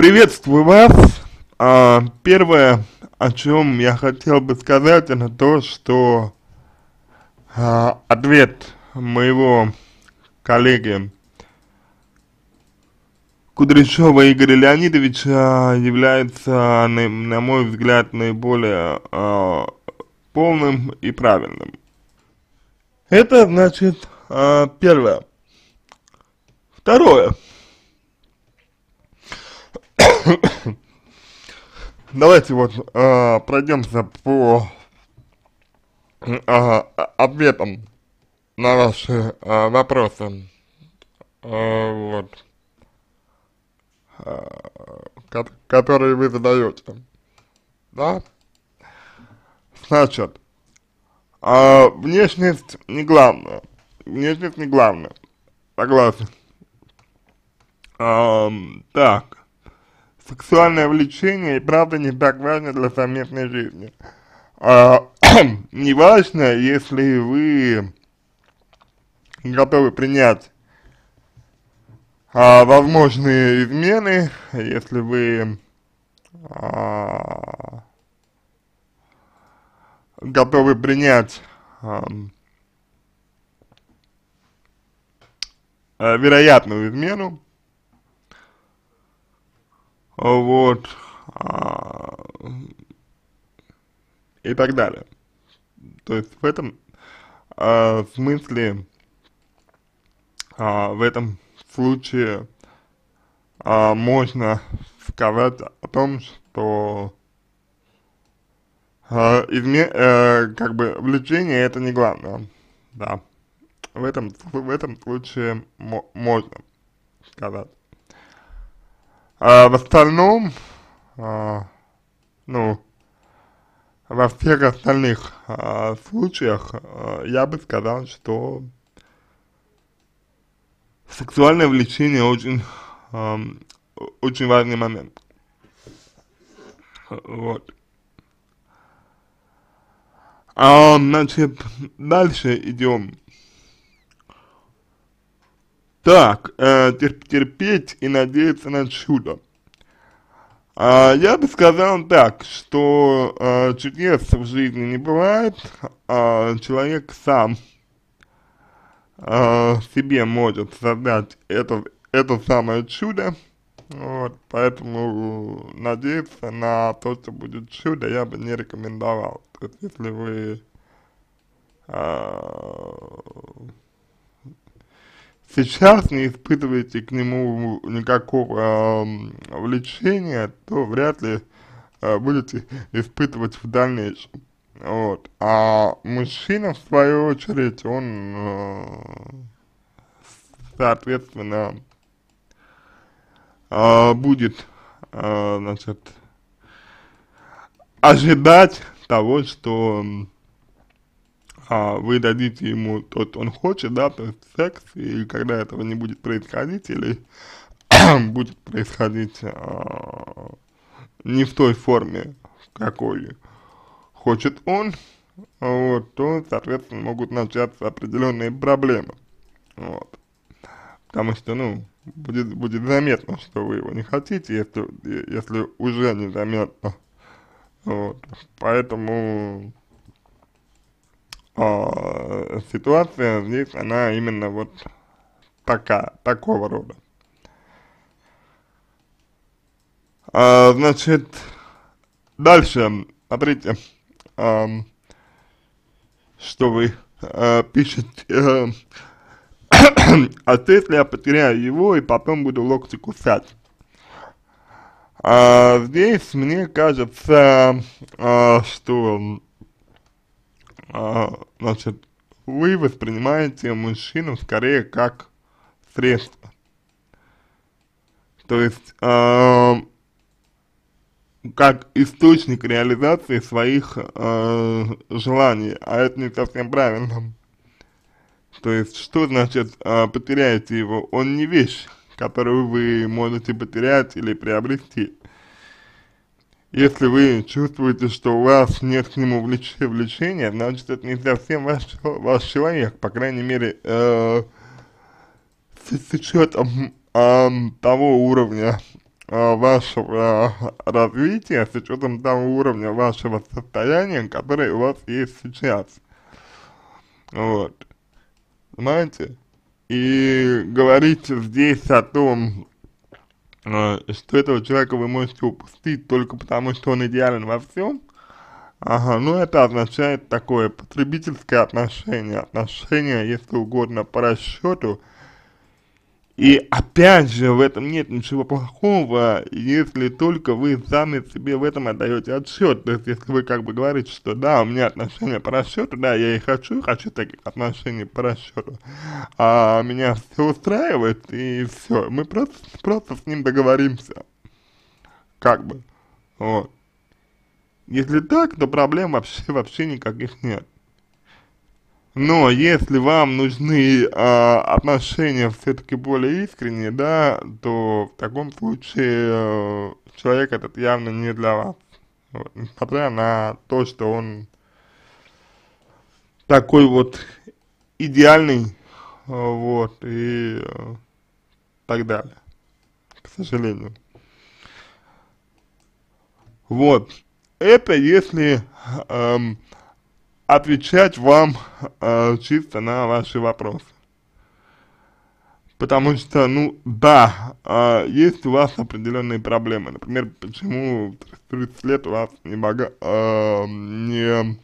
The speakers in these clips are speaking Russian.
Приветствую вас. А, первое, о чем я хотел бы сказать, это то, что а, ответ моего коллеги Кудряшова Игоря Леонидовича является, на, на мой взгляд, наиболее а, полным и правильным. Это значит а, первое. Второе. Давайте вот э, пройдемся по э, а, ответам на ваши э, вопросы. Э, вот. Э, которые вы задаете. Да? Значит, э, внешность не главное. Внешность не главное. Согласен. Э, так сексуальное влечение и правда не так важно для совместной жизни. А, не важно, если вы готовы принять а, возможные измены, если вы а, готовы принять а, вероятную измену, вот, а, и так далее. То есть в этом э, смысле, э, в этом случае э, можно сказать о том, что э, изме э, как бы влечение это не главное, да. В этом, в этом случае можно сказать. А в остальном, а, ну, во всех остальных а, случаях а, я бы сказал, что сексуальное влечение очень, а, очень важный момент. Вот. А, значит, дальше идем. Так, э, терпеть и надеяться на чудо. А, я бы сказал так, что а, чудес в жизни не бывает, а, человек сам а, себе может создать это, это самое чудо, вот, поэтому надеяться на то, что будет чудо, я бы не рекомендовал. То есть, если вы а, сейчас не испытываете к нему никакого э, влечения, то вряд ли э, будете испытывать в дальнейшем. Вот. А мужчина, в свою очередь, он, э, соответственно, э, будет, э, значит, ожидать того, что а, вы дадите ему то, что он хочет, да, то есть секс, и когда этого не будет происходить, или будет происходить а, не в той форме, в какой хочет он, вот, то, соответственно, могут начаться определенные проблемы, вот. Потому что, ну, будет, будет заметно, что вы его не хотите, если, если уже не заметно. Вот. Поэтому э, ситуация здесь, она именно вот такая, такого рода. А, значит, дальше, смотрите, э, что вы э, пишете. Э, а что если я потеряю его и потом буду локти кусать? А, здесь мне кажется, а, что а, значит, вы воспринимаете мужчину скорее как средство. То есть, а, как источник реализации своих а, желаний, а это не совсем правильно. То есть, что значит а, потеряете его? Он не вещь, которую вы можете потерять или приобрести если вы чувствуете, что у вас нет к нему влеч влечения, значит это не совсем ваш, ваш человек, по крайней мере, э, с, с учетом э, того уровня э, вашего э, развития, с учетом того уровня вашего состояния, которое у вас есть сейчас. Вот. Понимаете? И говорить здесь о том, а, что этого человека вы можете упустить только потому, что он идеален во всем, Ага, ну это означает такое потребительское отношение, отношение, если угодно, по расчету, и опять же, в этом нет ничего плохого, если только вы сами себе в этом отдаете отсчет. То есть, если вы как бы говорите, что да, у меня отношения по расчету, да, я и хочу, хочу таких отношений по расчету, а меня все устраивает, и все, мы просто, просто с ним договоримся. Как бы. Вот. Если так, то проблем вообще, вообще никаких нет. Но если вам нужны э, отношения все-таки более искренние, да, то в таком случае э, человек этот явно не для вас. Вот, несмотря на то, что он такой вот идеальный, э, вот, и э, так далее, к сожалению. Вот, это если эм, отвечать вам э, чисто на ваши вопросы. Потому что, ну, да, э, есть у вас определенные проблемы. Например, почему 30 лет у вас не, бога, э, не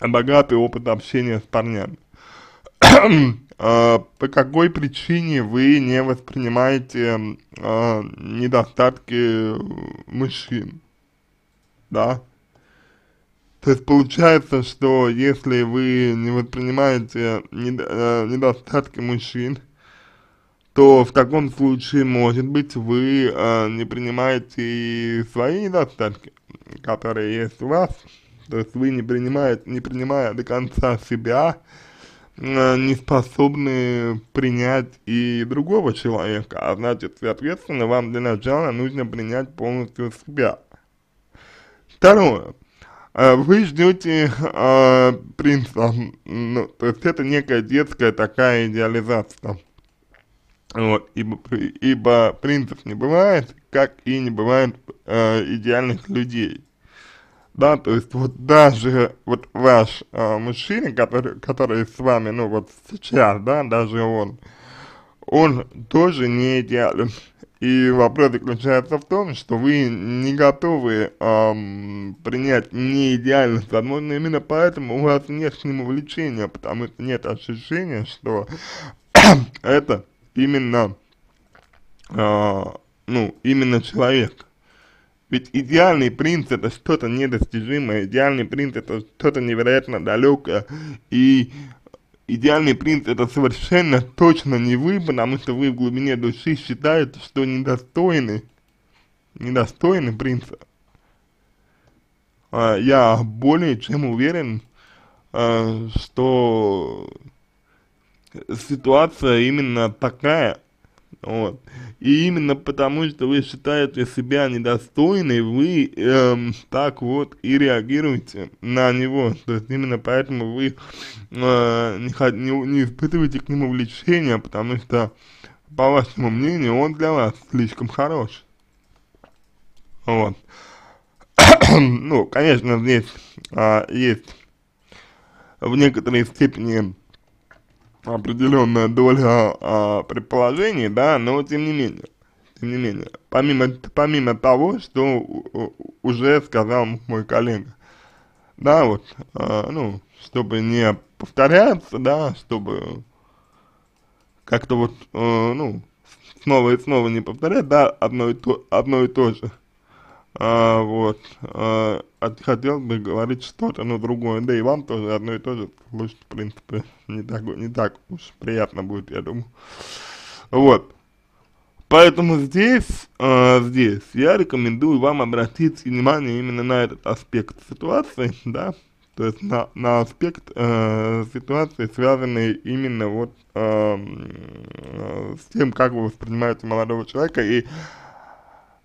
богатый опыт общения с парнями. Э, по какой причине вы не воспринимаете э, недостатки мужчин? Да? То есть получается, что если вы не воспринимаете э, недостатки мужчин, то в таком случае, может быть, вы э, не принимаете и свои недостатки, которые есть у вас. То есть вы не принимаете, не принимая до конца себя, э, не способны принять и другого человека. А значит, соответственно, вам для начала нужно принять полностью себя. Второе. А, вы ждете э, принца, ну, то есть это некая детская такая идеализация, вот, ибо, ибо принцев не бывает, как и не бывает э, идеальных людей, да, то есть вот даже вот ваш э, мужчина, который, который с вами, ну вот сейчас, да, даже он, он тоже не идеален, и вопрос заключается в том, что вы не готовы эм, принять неидеальность, возможно, именно поэтому у вас нет к нему влечения, потому что нет ощущения, что это именно, э, ну, именно человек. Ведь идеальный принц это что-то недостижимое, идеальный принц это что-то невероятно далекое и идеальный принц это совершенно точно не вы, потому что вы в глубине души считаете, что недостойны, недостойны принца. А, я более чем уверен, а, что ситуация именно такая, вот. И именно потому, что вы считаете себя недостойной, вы эм, так вот и реагируете на него. То есть именно поэтому вы э, не, не, испытываете к нему влечения, потому что, по вашему мнению, он для вас слишком хорош. Вот. ну, конечно, здесь э, есть в некоторой степени определенная доля а, предположений, да, но тем не менее, тем не менее, помимо, помимо того, что уже сказал мой коллега, да, вот, а, ну, чтобы не повторяться, да, чтобы как-то вот, э, ну, снова и снова не повторять, да, одно и то, одно и то же а, вот, а, хотел бы говорить что-то, но другое, да и вам тоже одно и то же слушать, в принципе, не так, не так уж приятно будет, я думаю, вот, поэтому здесь, а, здесь я рекомендую вам обратить внимание именно на этот аспект ситуации, да, то есть на, на аспект э, ситуации, связанный именно вот э, с тем, как вы воспринимаете молодого человека и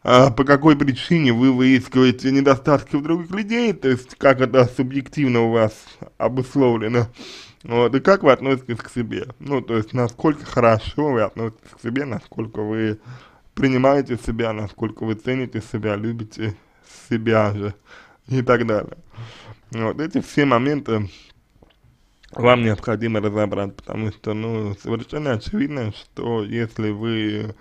а по какой причине вы выискиваете недостатки у других людей, то есть как это субъективно у вас обусловлено, вот, и как вы относитесь к себе, ну, то есть насколько хорошо вы относитесь к себе, насколько вы принимаете себя, насколько вы цените себя, любите себя же и так далее. Вот эти все моменты вам необходимо разобрать, потому что, ну, совершенно очевидно, что если вы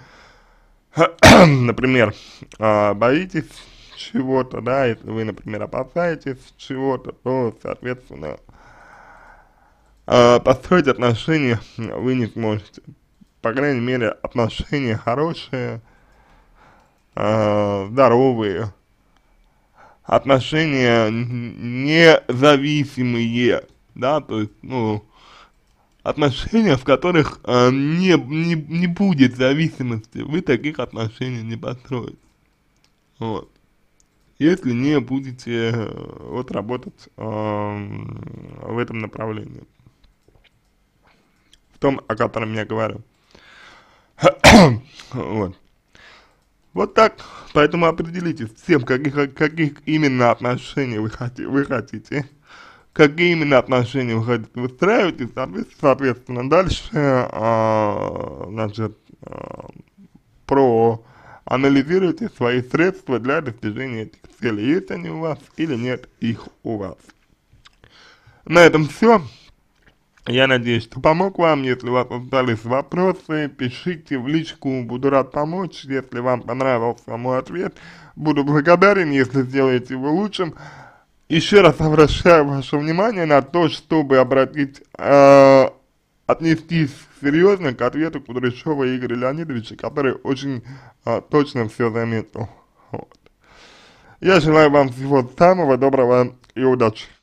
например, а, боитесь чего-то, да, если вы, например, опасаетесь чего-то, то, соответственно, а, построить отношения вы не сможете. По крайней мере, отношения хорошие, а, здоровые, отношения независимые, да, то есть, ну, отношения, в которых э, не, не, не будет зависимости, вы таких отношений не построите. Вот. Если не будете э, вот работать э, в этом направлении. В том, о котором я говорю. вот. Вот так, поэтому определитесь с тем, каких, каких именно отношений вы, хоти, вы хотите какие именно отношения вы хотите выстраивать, и, соответственно, дальше, а, значит, а, проанализируйте свои средства для достижения этих целей, есть они у вас или нет их у вас. На этом все. Я надеюсь, что помог вам. Если у вас остались вопросы, пишите в личку, буду рад помочь. Если вам понравился мой ответ, буду благодарен, если сделаете его лучшим. Еще раз обращаю ваше внимание на то, чтобы обратить, э, отнестись серьезно к ответу Кудряшова Игоря Леонидовича, который очень э, точно все заметил. Вот. Я желаю вам всего самого доброго и удачи.